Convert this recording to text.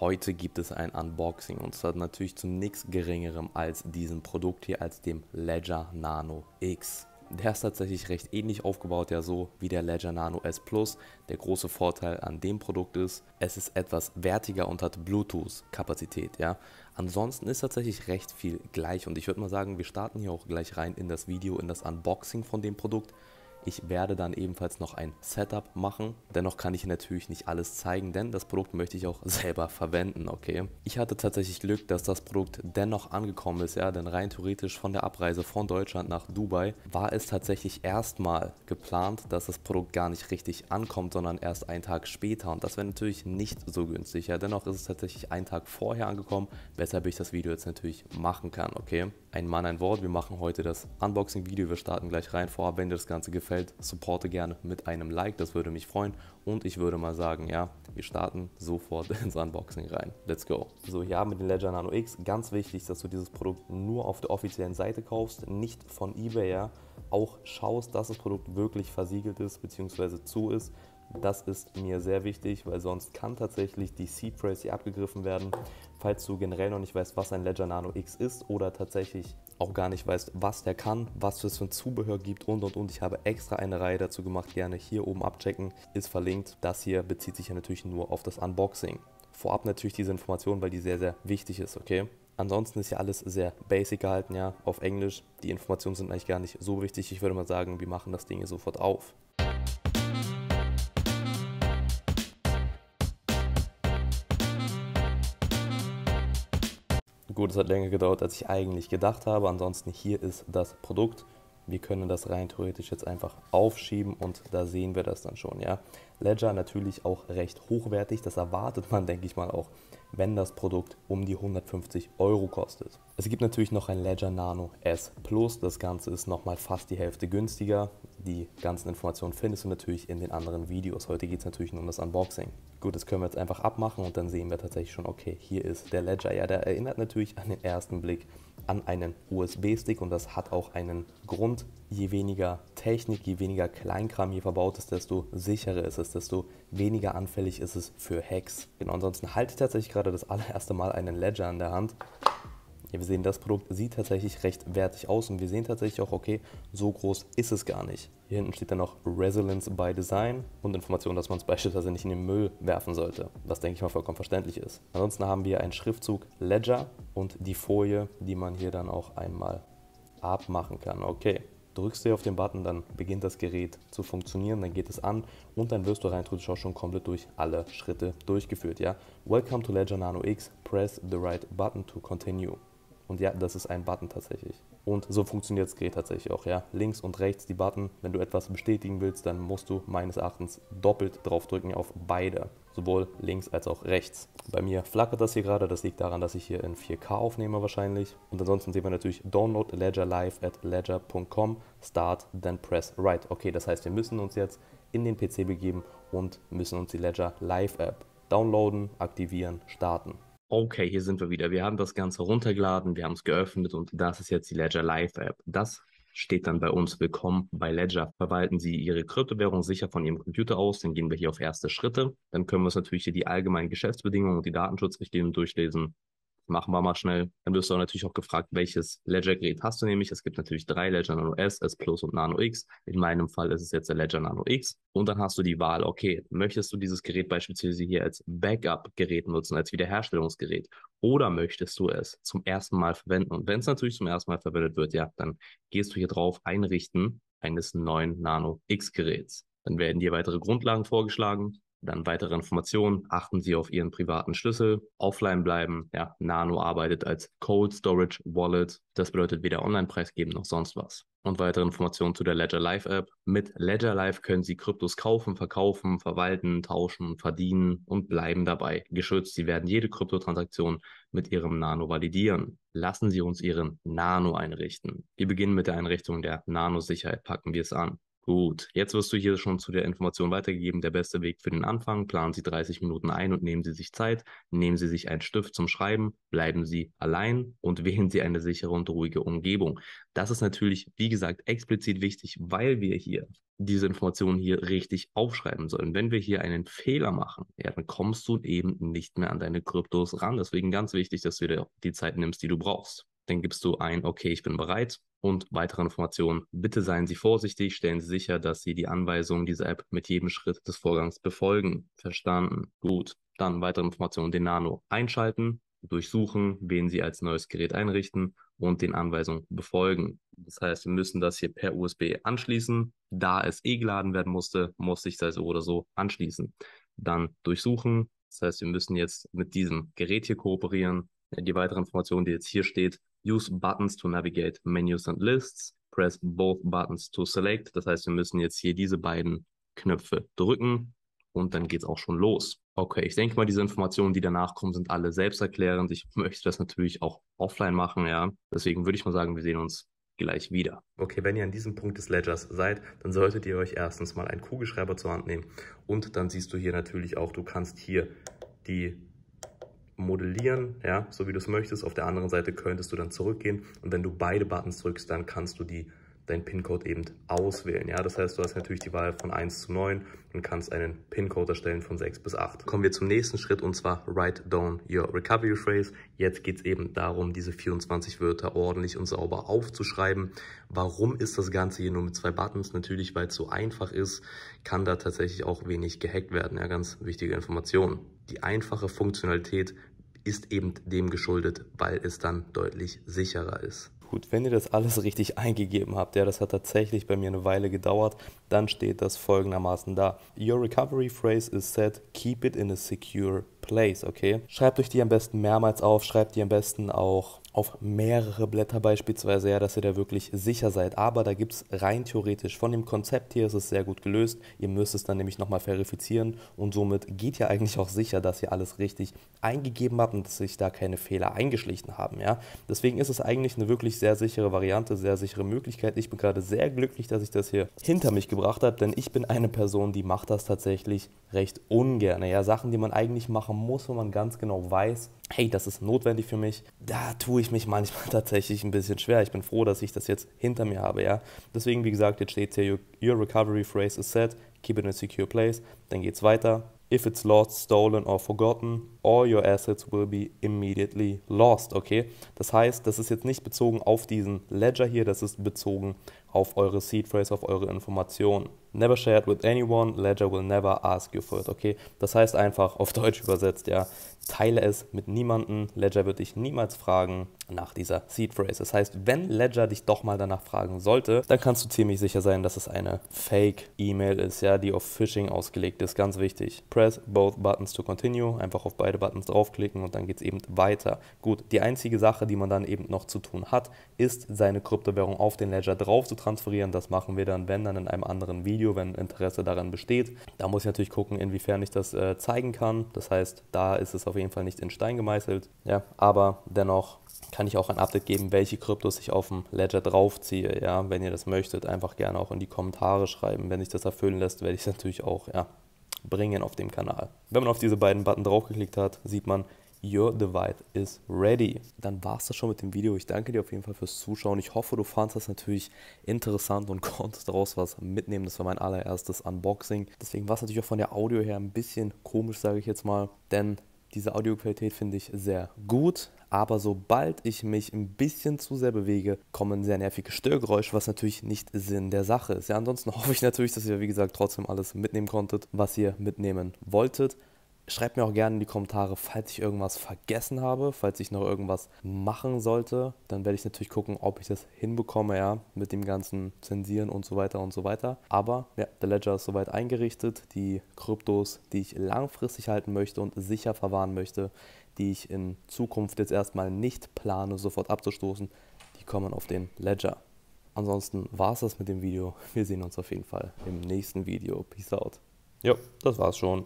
Heute gibt es ein Unboxing und zwar natürlich zu nichts geringerem als diesem Produkt hier, als dem Ledger Nano X. Der ist tatsächlich recht ähnlich aufgebaut, ja so wie der Ledger Nano S Plus. Der große Vorteil an dem Produkt ist, es ist etwas wertiger und hat Bluetooth-Kapazität, ja. Ansonsten ist tatsächlich recht viel gleich und ich würde mal sagen, wir starten hier auch gleich rein in das Video, in das Unboxing von dem Produkt ich werde dann ebenfalls noch ein Setup machen. Dennoch kann ich natürlich nicht alles zeigen, denn das Produkt möchte ich auch selber verwenden, okay? Ich hatte tatsächlich Glück, dass das Produkt dennoch angekommen ist, ja, denn rein theoretisch von der Abreise von Deutschland nach Dubai war es tatsächlich erstmal geplant, dass das Produkt gar nicht richtig ankommt, sondern erst einen Tag später und das wäre natürlich nicht so günstig, ja, dennoch ist es tatsächlich einen Tag vorher angekommen, weshalb ich das Video jetzt natürlich machen kann, okay? Ein Mann, ein Wort, wir machen heute das Unboxing-Video, wir starten gleich rein, vorab, wenn dir das Ganze gefällt, gefällt, supporte gerne mit einem Like, das würde mich freuen. Und ich würde mal sagen, ja, wir starten sofort ins Unboxing rein. Let's go. So, hier haben wir den Ledger Nano X. Ganz wichtig, dass du dieses Produkt nur auf der offiziellen Seite kaufst, nicht von Ebay ja. Auch schaust, dass das Produkt wirklich versiegelt ist bzw. zu ist. Das ist mir sehr wichtig, weil sonst kann tatsächlich die Seed Phrase hier abgegriffen werden. Falls du generell noch nicht weißt, was ein Ledger Nano X ist oder tatsächlich auch gar nicht weißt, was der kann, was es für ein Zubehör gibt und und und. Ich habe extra eine Reihe dazu gemacht, gerne hier oben abchecken, ist verlinkt. Das hier bezieht sich ja natürlich nur auf das Unboxing. Vorab natürlich diese Information, weil die sehr, sehr wichtig ist, okay? Ansonsten ist ja alles sehr basic gehalten, ja, auf Englisch. Die Informationen sind eigentlich gar nicht so wichtig. Ich würde mal sagen, wir machen das Ding hier sofort auf. Gut, es hat länger gedauert, als ich eigentlich gedacht habe. Ansonsten hier ist das Produkt. Wir können das rein theoretisch jetzt einfach aufschieben und da sehen wir das dann schon, ja. Ledger natürlich auch recht hochwertig. Das erwartet man, denke ich mal, auch, wenn das Produkt um die 150 Euro kostet. Es gibt natürlich noch ein Ledger Nano S Plus. Das Ganze ist nochmal fast die Hälfte günstiger. Die ganzen Informationen findest du natürlich in den anderen Videos. Heute geht es natürlich nur um das Unboxing. Gut, das können wir jetzt einfach abmachen und dann sehen wir tatsächlich schon, okay, hier ist der Ledger. Ja, der erinnert natürlich an den ersten Blick an einen USB-Stick und das hat auch einen Grund. Je weniger Technik, je weniger Kleinkram hier verbaut ist, desto sicherer ist es, desto weniger anfällig ist es für Hacks. Genau, ansonsten halte ich tatsächlich gerade das allererste Mal einen Ledger in der Hand ja, wir sehen, das Produkt sieht tatsächlich recht wertig aus und wir sehen tatsächlich auch, okay, so groß ist es gar nicht. Hier hinten steht dann noch Resilience by Design und Information, dass man es beispielsweise nicht in den Müll werfen sollte, was denke ich mal vollkommen verständlich ist. Ansonsten haben wir einen Schriftzug Ledger und die Folie, die man hier dann auch einmal abmachen kann. Okay, drückst du hier auf den Button, dann beginnt das Gerät zu funktionieren, dann geht es an und dann wirst du rein theoretisch auch schon komplett durch alle Schritte durchgeführt, ja. Welcome to Ledger Nano X, press the right button to continue. Und ja, das ist ein Button tatsächlich. Und so funktioniert Skate tatsächlich auch, ja. Links und rechts die Button. Wenn du etwas bestätigen willst, dann musst du meines Erachtens doppelt drauf drücken auf beide. Sowohl links als auch rechts. Bei mir flackert das hier gerade. Das liegt daran, dass ich hier in 4K aufnehme wahrscheinlich. Und ansonsten sehen wir natürlich Download Ledger Live at ledger.com. Start, then press right. Okay, das heißt, wir müssen uns jetzt in den PC begeben und müssen uns die Ledger Live App downloaden, aktivieren, starten okay, hier sind wir wieder. Wir haben das Ganze runtergeladen, wir haben es geöffnet und das ist jetzt die Ledger Live App. Das steht dann bei uns willkommen bei Ledger. Verwalten Sie Ihre Kryptowährung sicher von Ihrem Computer aus, dann gehen wir hier auf erste Schritte. Dann können wir uns natürlich hier die allgemeinen Geschäftsbedingungen und die Datenschutzrichtlinien durchlesen machen wir mal schnell. Dann wirst du auch natürlich auch gefragt, welches Ledger-Gerät hast du nämlich? Es gibt natürlich drei, Ledger Nano S, S Plus und Nano X. In meinem Fall ist es jetzt der Ledger Nano X. Und dann hast du die Wahl, okay, möchtest du dieses Gerät beispielsweise hier als Backup-Gerät nutzen, als Wiederherstellungsgerät? Oder möchtest du es zum ersten Mal verwenden? Und wenn es natürlich zum ersten Mal verwendet wird, ja, dann gehst du hier drauf, einrichten eines neuen Nano X-Geräts. Dann werden dir weitere Grundlagen vorgeschlagen dann weitere Informationen, achten Sie auf Ihren privaten Schlüssel, offline bleiben. Ja, Nano arbeitet als Cold Storage Wallet. Das bedeutet weder Online-Preis geben noch sonst was. Und weitere Informationen zu der Ledger Live App. Mit Ledger Live können Sie Kryptos kaufen, verkaufen, verwalten, tauschen, verdienen und bleiben dabei geschützt. Sie werden jede Kryptotransaktion mit Ihrem Nano validieren. Lassen Sie uns Ihren Nano einrichten. Wir beginnen mit der Einrichtung der Nano-Sicherheit, packen wir es an. Gut, jetzt wirst du hier schon zu der Information weitergegeben, der beste Weg für den Anfang. Planen Sie 30 Minuten ein und nehmen Sie sich Zeit, nehmen Sie sich einen Stift zum Schreiben, bleiben Sie allein und wählen Sie eine sichere und ruhige Umgebung. Das ist natürlich, wie gesagt, explizit wichtig, weil wir hier diese Informationen hier richtig aufschreiben sollen. Wenn wir hier einen Fehler machen, ja, dann kommst du eben nicht mehr an deine Kryptos ran. Deswegen ganz wichtig, dass du dir die Zeit nimmst, die du brauchst dann gibst du ein, okay, ich bin bereit und weitere Informationen. Bitte seien Sie vorsichtig, stellen Sie sicher, dass Sie die Anweisungen dieser App mit jedem Schritt des Vorgangs befolgen. Verstanden. Gut. Dann weitere Informationen, den Nano einschalten, durchsuchen, wen Sie als neues Gerät einrichten und den Anweisungen befolgen. Das heißt, wir müssen das hier per USB anschließen. Da es eh geladen werden musste, musste ich das so oder so anschließen. Dann durchsuchen. Das heißt, wir müssen jetzt mit diesem Gerät hier kooperieren, äh, die weitere Information, die jetzt hier steht, use buttons to navigate menus and lists, press both buttons to select. Das heißt, wir müssen jetzt hier diese beiden Knöpfe drücken und dann geht es auch schon los. Okay, ich denke mal, diese Informationen, die danach kommen, sind alle selbsterklärend. Ich möchte das natürlich auch offline machen, ja. Deswegen würde ich mal sagen, wir sehen uns gleich wieder. Okay, wenn ihr an diesem Punkt des Ledgers seid, dann solltet ihr euch erstens mal einen Kugelschreiber zur Hand nehmen und dann siehst du hier natürlich auch, du kannst hier die modellieren, ja, so wie du es möchtest. Auf der anderen Seite könntest du dann zurückgehen und wenn du beide Buttons drückst, dann kannst du die deinen PIN-Code eben auswählen. Ja, das heißt, du hast natürlich die Wahl von 1 zu 9 und kannst einen PIN-Code erstellen von 6 bis 8. Kommen wir zum nächsten Schritt und zwar Write Down Your Recovery Phrase. Jetzt geht es eben darum, diese 24 Wörter ordentlich und sauber aufzuschreiben. Warum ist das Ganze hier nur mit zwei Buttons? Natürlich, weil es so einfach ist, kann da tatsächlich auch wenig gehackt werden. Ja, ganz wichtige Information. Die einfache Funktionalität ist eben dem geschuldet, weil es dann deutlich sicherer ist. Gut, wenn ihr das alles richtig eingegeben habt, ja, das hat tatsächlich bei mir eine Weile gedauert, dann steht das folgendermaßen da. Your recovery phrase is set, keep it in a secure Place, okay? Schreibt euch die am besten mehrmals auf, schreibt die am besten auch auf mehrere Blätter beispielsweise ja, dass ihr da wirklich sicher seid. Aber da gibt es rein theoretisch von dem Konzept hier ist es sehr gut gelöst. Ihr müsst es dann nämlich nochmal verifizieren und somit geht ja eigentlich auch sicher, dass ihr alles richtig eingegeben habt und dass sich da keine Fehler eingeschlichen haben. Ja? Deswegen ist es eigentlich eine wirklich sehr sichere Variante, sehr sichere Möglichkeit. Ich bin gerade sehr glücklich, dass ich das hier hinter mich gebracht habe, denn ich bin eine Person, die macht das tatsächlich recht ungern. Ja? Sachen, die man eigentlich machen machen muss, wo man ganz genau weiß, hey, das ist notwendig für mich, da tue ich mich manchmal tatsächlich ein bisschen schwer. Ich bin froh, dass ich das jetzt hinter mir habe, ja. Deswegen, wie gesagt, jetzt steht hier, your recovery phrase is set, keep it in a secure place, dann geht's weiter. If it's lost, stolen or forgotten, all your assets will be immediately lost, okay? Das heißt, das ist jetzt nicht bezogen auf diesen Ledger hier, das ist bezogen auf eure Seed Phrase, auf eure Informationen. Never share it with anyone, Ledger will never ask you for it, okay? Das heißt einfach auf Deutsch übersetzt, ja, teile es mit niemandem, Ledger wird dich niemals fragen nach dieser Seed Phrase. Das heißt, wenn Ledger dich doch mal danach fragen sollte, dann kannst du ziemlich sicher sein, dass es eine Fake-E-Mail ist, ja, die auf Phishing ausgelegt ist, ganz wichtig. Press both buttons to continue, einfach auf beide Buttons draufklicken und dann geht es eben weiter. Gut, die einzige Sache, die man dann eben noch zu tun hat, ist, seine Kryptowährung auf den Ledger drauf zu transferieren. Das machen wir dann, wenn dann in einem anderen Video. Video, wenn Interesse daran besteht. Da muss ich natürlich gucken, inwiefern ich das äh, zeigen kann. Das heißt, da ist es auf jeden Fall nicht in Stein gemeißelt. Ja, aber dennoch kann ich auch ein Update geben, welche Kryptos ich auf dem Ledger draufziehe. Ja, wenn ihr das möchtet, einfach gerne auch in die Kommentare schreiben. Wenn sich das erfüllen lässt, werde ich es natürlich auch ja, bringen auf dem Kanal. Wenn man auf diese beiden Button draufgeklickt hat, sieht man, Your Divide is ready. Dann war es das schon mit dem Video. Ich danke dir auf jeden Fall fürs Zuschauen. Ich hoffe, du fandest das natürlich interessant und konntest daraus was mitnehmen. Das war mein allererstes Unboxing. Deswegen war es natürlich auch von der Audio her ein bisschen komisch, sage ich jetzt mal. Denn diese Audioqualität finde ich sehr gut, aber sobald ich mich ein bisschen zu sehr bewege, kommen sehr nervige Störgeräusche, was natürlich nicht Sinn der Sache ist. Ja, ansonsten hoffe ich natürlich, dass ihr, wie gesagt, trotzdem alles mitnehmen konntet, was ihr mitnehmen wolltet. Schreibt mir auch gerne in die Kommentare, falls ich irgendwas vergessen habe, falls ich noch irgendwas machen sollte. Dann werde ich natürlich gucken, ob ich das hinbekomme, ja, mit dem ganzen Zensieren und so weiter und so weiter. Aber ja, der Ledger ist soweit eingerichtet. Die Kryptos, die ich langfristig halten möchte und sicher verwahren möchte, die ich in Zukunft jetzt erstmal nicht plane, sofort abzustoßen, die kommen auf den Ledger. Ansonsten war es das mit dem Video. Wir sehen uns auf jeden Fall im nächsten Video. Peace out. Ja, das war's schon.